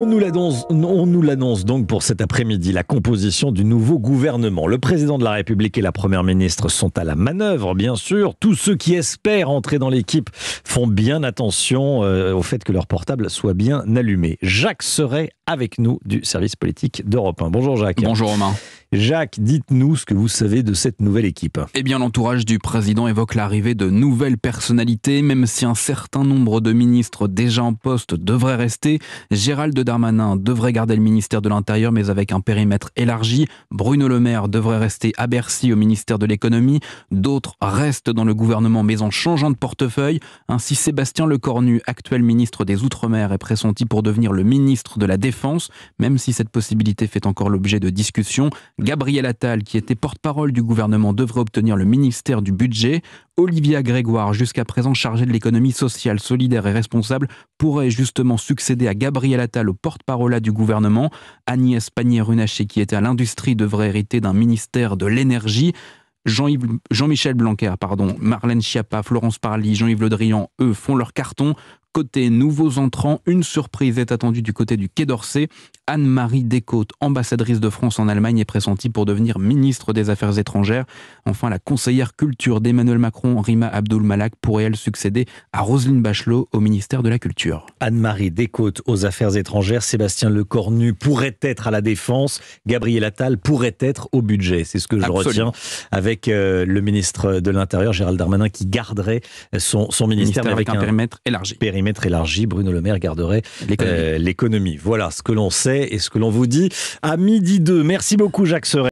On nous l'annonce donc pour cet après-midi, la composition du nouveau gouvernement. Le président de la République et la première ministre sont à la manœuvre, bien sûr. Tous ceux qui espèrent entrer dans l'équipe font bien attention euh, au fait que leur portable soit bien allumé. Jacques serait avec nous du service politique d'Europe Bonjour Jacques. Bonjour Romain. Jacques, dites-nous ce que vous savez de cette nouvelle équipe. Eh bien, l'entourage du président évoque l'arrivée de nouvelles personnalités, même si un certain nombre de ministres déjà en poste devraient rester. Gérald Darmanin devrait garder le ministère de l'Intérieur, mais avec un périmètre élargi. Bruno Le Maire devrait rester à Bercy au ministère de l'Économie. D'autres restent dans le gouvernement, mais en changeant de portefeuille. Ainsi, Sébastien Lecornu, actuel ministre des Outre-mer, est pressenti pour devenir le ministre de la Défense, même si cette possibilité fait encore l'objet de discussions. Gabriel Attal, qui était porte-parole du gouvernement, devrait obtenir le ministère du Budget. Olivia Grégoire, jusqu'à présent chargée de l'économie sociale, solidaire et responsable, pourrait justement succéder à Gabriel Attal au porte-parole du gouvernement. Agnès Pannier-Runacher, qui était à l'industrie, devrait hériter d'un ministère de l'énergie. Jean-Michel Blanquer, pardon, Marlène Schiappa, Florence Parly, Jean-Yves Le Drian, eux, font leur carton. Côté nouveaux entrants, une surprise est attendue du côté du Quai d'Orsay. Anne-Marie Descôtes, ambassadrice de France en Allemagne, est pressentie pour devenir ministre des Affaires étrangères. Enfin, la conseillère culture d'Emmanuel Macron, Rima Abdul Malak, pourrait elle succéder à Roselyne Bachelot au ministère de la Culture. Anne-Marie Descôtes aux Affaires étrangères, Sébastien Lecornu pourrait être à la Défense, Gabriel Attal pourrait être au budget. C'est ce que je retiens avec euh, le ministre de l'Intérieur, Gérald Darmanin, qui garderait son, ministère, avec, un, périmètre élargi mettre élargi, Bruno Le Maire garderait euh, l'économie. voilà ce que l'on sait et ce que l'on vous dit à midi 2. Merci beaucoup Jacques Serret.